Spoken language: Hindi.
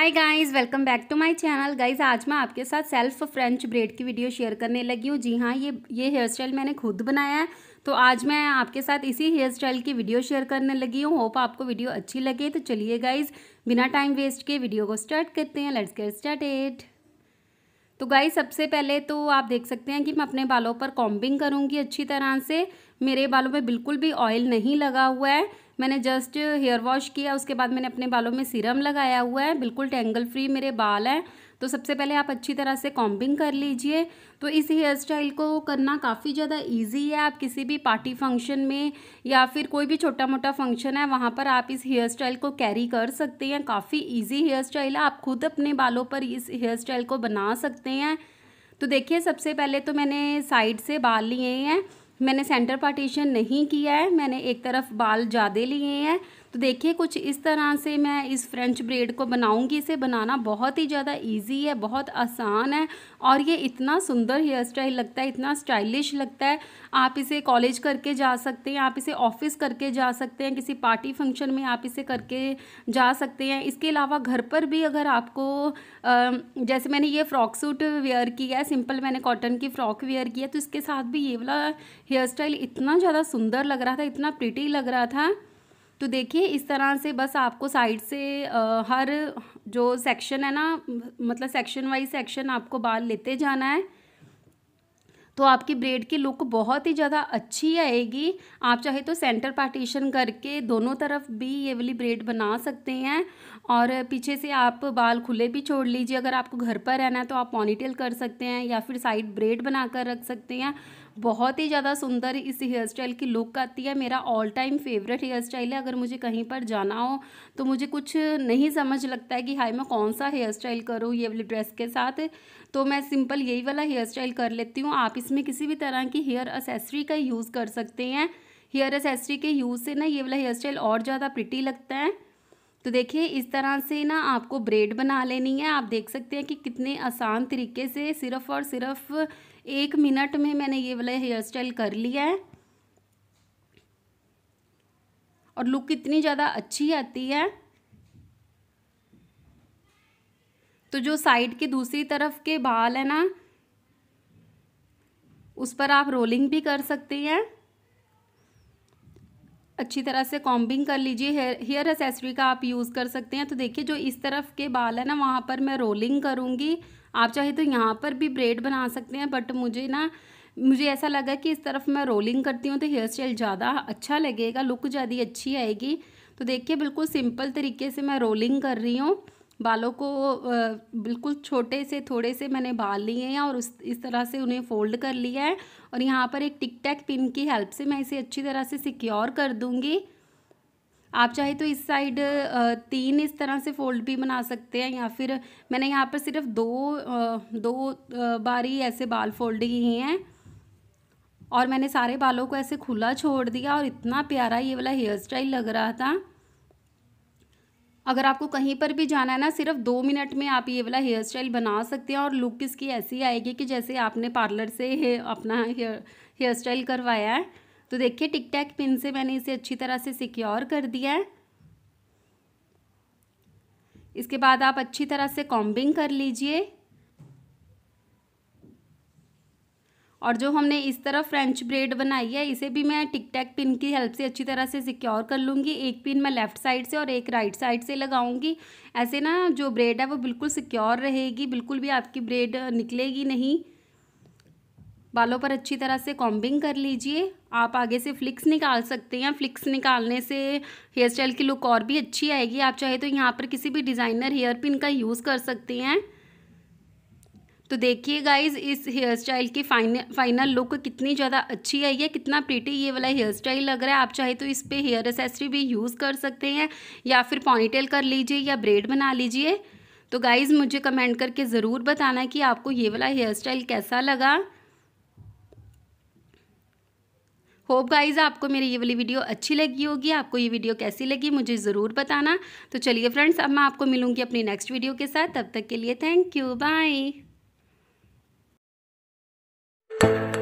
Hi guys welcome back to my channel guys आज मैं आपके साथ सेल्फ फ्रेंच ब्रेड की वीडियो शेयर करने लगी हूँ जी हाँ ये ये हेयर स्टाइल मैंने खुद बनाया है तो आज मैं आपके साथ इसी हेयर स्टाइल की वीडियो शेयर करने लगी हूँ होप आपको वीडियो अच्छी लगे तो चलिए गाइज़ बिना टाइम वेस्ट के वीडियो को स्टार्ट करते हैं लेट्स गेट स्टार्ट तो गाइस सबसे पहले तो आप देख सकते हैं कि मैं अपने बालों पर कॉम्बिंग करूँगी अच्छी तरह से मेरे बालों में बिल्कुल भी ऑयल नहीं लगा हुआ है मैंने जस्ट हेयर वॉश किया उसके बाद मैंने अपने बालों में सीरम लगाया हुआ है बिल्कुल टेंगल फ्री मेरे बाल हैं तो सबसे पहले आप अच्छी तरह से कॉम्बिंग कर लीजिए तो इस हेयर स्टाइल को करना काफ़ी ज़्यादा इजी है आप किसी भी पार्टी फंक्शन में या फिर कोई भी छोटा मोटा फंक्शन है वहाँ पर आप इस हेयर स्टाइल को कैरी कर सकते हैं काफ़ी इजी हेयर स्टाइल है आप खुद अपने बालों पर इस हेयर स्टाइल को बना सकते हैं तो देखिए सबसे पहले तो मैंने साइड से बाल लिए हैं मैंने सेंटर पार्टीशन नहीं किया है मैंने एक तरफ बाल ज़्यादा लिए हैं तो देखिए कुछ इस तरह से मैं इस फ्रेंच ब्रेड को बनाऊँगी इसे बनाना बहुत ही ज़्यादा ईजी है बहुत आसान है और ये इतना सुंदर हेयर स्टाइल लगता है इतना स्टाइलिश लगता है आप इसे कॉलेज करके जा सकते हैं आप इसे ऑफिस करके जा सकते हैं किसी पार्टी फंक्शन में आप इसे करके जा सकते हैं इसके अलावा घर पर भी अगर आपको जैसे मैंने ये फ्रॉक सूट वेयर किया है सिंपल मैंने कॉटन की फ़्रॉक वेयर किया तो इसके साथ भी ये वाला हेयर स्टाइल इतना ज़्यादा सुंदर लग रहा था इतना प्रिटी लग रहा था तो देखिए इस तरह से बस आपको साइड से हर जो सेक्शन है ना मतलब सेक्शन वाइज सेक्शन आपको बाल लेते जाना है तो आपकी ब्रेड की लुक बहुत ही ज़्यादा अच्छी आएगी आप चाहे तो सेंटर पार्टीशन करके दोनों तरफ भी ये वाली ब्रेड बना सकते हैं और पीछे से आप बाल खुले भी छोड़ लीजिए अगर आपको घर पर रहना है तो आप पॉनीटेल कर सकते हैं या फिर साइड ब्रेड बना कर रख सकते हैं बहुत ही ज़्यादा सुंदर इस हेयर स्टाइल की लुक आती है मेरा all time favourite hair style है अगर मुझे कहीं पर जाना हो तो मुझे कुछ नहीं समझ लगता है कि हाई मैं कौन सा हेयर स्टाइल करूँ ये वाली ड्रेस के साथ तो मैं सिंपल यही वाला हेयर स्टाइल कर लेती हूँ आप इसमें किसी भी तरह की हेयर असेसरी का यूज़ कर सकते हैं हेयर असेसरी के यूज़ से ना ये वाला हेयर स्टाइल और ज़्यादा प्रिटी लगता है तो देखिए इस तरह से ना आपको ब्रेड बना लेनी है आप देख सकते हैं कि कितने आसान तरीके से सिर्फ और सिर्फ एक मिनट में मैंने ये वाला हेयर स्टाइल कर लिया है और लुक कितनी ज़्यादा अच्छी आती है तो जो साइड के दूसरी तरफ के बाल है ना उस पर आप रोलिंग भी कर सकते हैं अच्छी तरह से कॉम्बिंग कर लीजिए हेयर हेयर एसेसरी का आप यूज़ कर सकते हैं तो देखिए जो इस तरफ के बाल है ना वहाँ पर मैं रोलिंग करूँगी आप चाहे तो यहाँ पर भी ब्रेड बना सकते हैं बट मुझे ना मुझे ऐसा लगा कि इस तरफ मैं रोलिंग करती हूँ तो हेयर स्टाइल ज़्यादा अच्छा लगेगा लुक ज़्यादा अच्छी आएगी तो देखिए बिल्कुल सिंपल तरीके से मैं रोलिंग कर रही हूँ बालों को बिल्कुल छोटे से थोड़े से मैंने बाल लिए हैं और उस इस तरह से उन्हें फोल्ड कर लिया है और यहाँ पर एक टिक टैक पिन की हेल्प से मैं इसे अच्छी तरह से सिक्योर कर दूँगी आप चाहे तो इस साइड तीन इस तरह से फोल्ड भी बना सकते हैं या फिर मैंने यहाँ पर सिर्फ दो दो बारी ऐसे बाल फोल्ड किए हैं और मैंने सारे बालों को ऐसे खुला छोड़ दिया और इतना प्यारा ये वाला हेयर स्टाइल लग रहा था अगर आपको कहीं पर भी जाना है ना सिर्फ दो मिनट में आप ये वाला हेयर स्टाइल बना सकते हैं और लुक इसकी ऐसी आएगी कि जैसे आपने पार्लर से हे, अपना हेयर हेयर स्टाइल करवाया है तो देखिए टिक टैक पिन से मैंने इसे अच्छी तरह से सिक्योर कर दिया है इसके बाद आप अच्छी तरह से कॉम्बिंग कर लीजिए और जो हमने इस तरह फ्रेंच ब्रेड बनाई है इसे भी मैं टिक टैक पिन की हेल्प से अच्छी तरह से सिक्योर कर लूँगी एक पिन मैं लेफ़्ट साइड से और एक राइट साइड से लगाऊंगी ऐसे ना जो ब्रेड है वो बिल्कुल सिक्योर रहेगी बिल्कुल भी आपकी ब्रेड निकलेगी नहीं बालों पर अच्छी तरह से कॉम्बिंग कर लीजिए आप आगे से फ्लिक्स निकाल सकते हैं फ्लिक्स निकालने से हेयर स्टाइल की लुक और भी अच्छी आएगी आप चाहे तो यहाँ पर किसी भी डिज़ाइनर हेयर पिन का यूज़ कर सकते हैं तो देखिए गाइज इस हेयर स्टाइल की फाइनल फाइनल लुक कितनी ज़्यादा अच्छी है ये कितना प्रीटी ये वाला हेयर स्टाइल लग रहा है आप चाहे तो इस पर हेयर एसेसरी भी यूज़ कर सकते हैं या फिर पॉनीटेल कर लीजिए या ब्रेड बना लीजिए तो गाइज़ मुझे कमेंट करके ज़रूर बताना कि आपको ये वाला हेयर स्टाइल कैसा लगा होप गाइज आपको मेरी ये वाली वीडियो अच्छी लगी होगी आपको ये वीडियो कैसी लगी मुझे ज़रूर बताना तो चलिए फ्रेंड्स अब मैं आपको मिलूंगी अपनी नेक्स्ट वीडियो के साथ तब तक के लिए thank you bye Thank you.